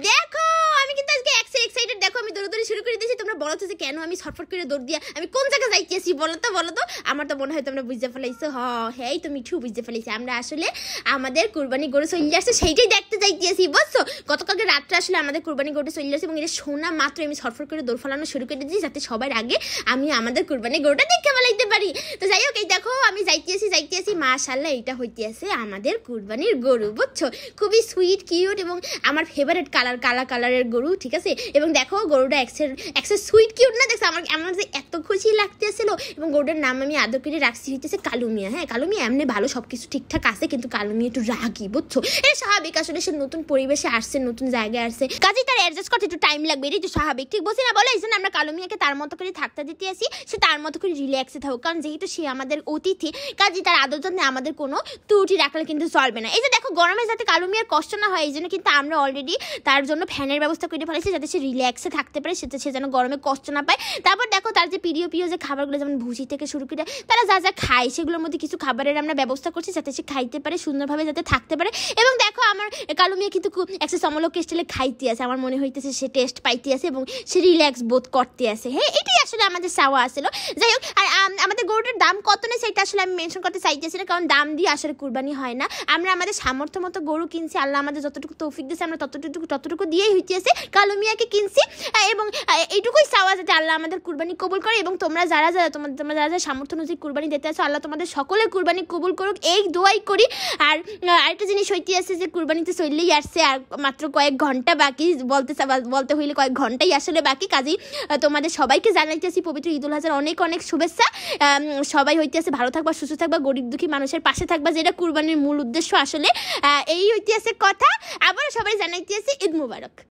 Где দৌড়াদৌড়ি শুরু করে দিয়েছি তোমরা বলো যে কেন আমি ছটফট করে দৌড় দিয়া আমি কোন জায়গায় যাইতেছি বলো তো বলো তো আমার তো মনে হয় তোমরা বুঝতে ফেলাইছো হ হ্যাঁ তো মিঠু বুঝতে ফেলেছি আমরা আসলে আমাদের কুরবানি গরু চলে আসছে সেইটাই দেখতে যাইতেছি বুঝছো গতকালকে রাত্রে আসলে আমাদের কুরবানি গরুটা চলে আসছে এবং এটা শোনা মাত্র আমি ছটফট করে দৌড় ফেলানো শুরু করে দিয়েছি যাতে সবার আগে আমি আমাদের কুরবানি গরুটা দেখতে ফেলাইতে পারি তো যাই হোক এই দেখো আমি যাইতেছি যাইতেছি মাশাল্লাহ এটা আছে আমাদের কুরবানির গরু বুঝছো খুবই সুইট কিউট এবং আমার ফেভারেট কালার কালা কালারের গরু ঠিক আছে এবং দেখো গরুটা অ্যাক্সের সুইট কিউট না দেখছে আমার এমন যে এত খুশি লাগতে লাগতেছিল এবং গোটার নাম আমি আদর করে রাখছি হইতেছে কালুমিয়া হ্যাঁ কালুমিয়া এমনি ভালো সব কিছু ঠিকঠাক আছে কিন্তু কালুমিয়া একটু রাগি বুঝছো এটা স্বাভাবিক আসলে সে নতুন পরিবেশে আসছে নতুন জায়গায় আসছে কাজে তার অ্যাডজাস্ট করতে একটু টাইম লাগবে এটা একটু স্বাভাবিক ঠিক বলছি না বলো এই জন্য আমরা কালুমিয়াকে তার মতো করে থাকতে দিতে আসি সে তার মতো করে রিল্যাক্সে থাকুক কারণ যেহেতু সে আমাদের অতিথি কাজে তার আদর যত্নে আমাদের কোনো ত্রুটি রাখলে কিন্তু চলবে না এই যে দেখো গরমে যাতে কালুমিয়ার কষ্ট না হয় এই জন্য কিন্তু আমরা অলরেডি তার জন্য ফ্যানের ব্যবস্থা করে ফেলেছি যাতে সে রিল্যাক্সে থাকতে পারে সেটা সে যেন গরমে কষ্ট না পায় তারপর দেখো তার যে প্রিয় প্রিয় যে খাবারগুলো যেমন ভুসি থেকে শুরু করে তারা যা যা খায় সেগুলোর মধ্যে কিছু খাবারের আমরা ব্যবস্থা করছি যাতে সে খাইতে পারে সুন্দরভাবে যাতে থাকতে পারে এবং দেখো আমার কালু মেয়ে কিন্তু একটা সমলোক স্টাইলে খাইতে আছে আমার মনে হইতেছে সে টেস্ট পাইতে আছে এবং সে রিল্যাক্স বোধ করতে আছে হ্যাঁ এটা আসলে আমাদের চাওয়া আসলো যাই হোক আর আমাদের গরুটার দাম কত নেই সেটা আসলে আমি মেনশন করতে চাইতেছি না কারণ দাম দিয়ে আসলে কুরবানি হয় না আমরা আমাদের সামর্থ্য মতো গরু কিনছি আল্লাহ আমাদের যতটুকু তৌফিক দিয়েছে আমরা ততটুকু ততটুকু দিয়েই হইতেছে কালো মিয়াকে কিনছি এবং এইটুকুই চাওয়া যাতে আল্লাহ আমাদের কুরবানি কবুল করে এবং তোমরা যারা যারা তোমাদের তোমরা যারা যারা সামর্থ্য অনুযায়ী কুরবানি দিতে আছো আল্লাহ তোমাদের সকলে কুরবানি কবুল করুক এই দোয়াই করি আর আরেকটা জিনিস হইতে আছে যে কুরবানিতে চললেই আসছে আর মাত্র কয়েক ঘন্টা বাকি বলতে বলতে হইলে কয়েক ঘন্টাই আসলে বাকি কাজেই তোমাদের সবাইকে জানাই জানাইতেছি পবিত্র ঈদ উল হাজার অনেক অনেক শুভেচ্ছা সবাই হইতেছে ভালো থাকবা সুস্থ থাকবা গরিব দুঃখী মানুষের পাশে থাকবা যেটা কুরবানির মূল উদ্দেশ্য আসলে এই ঐতিহাসিক কথা আবার সবাই জানাইতেছি ঈদ মুবারক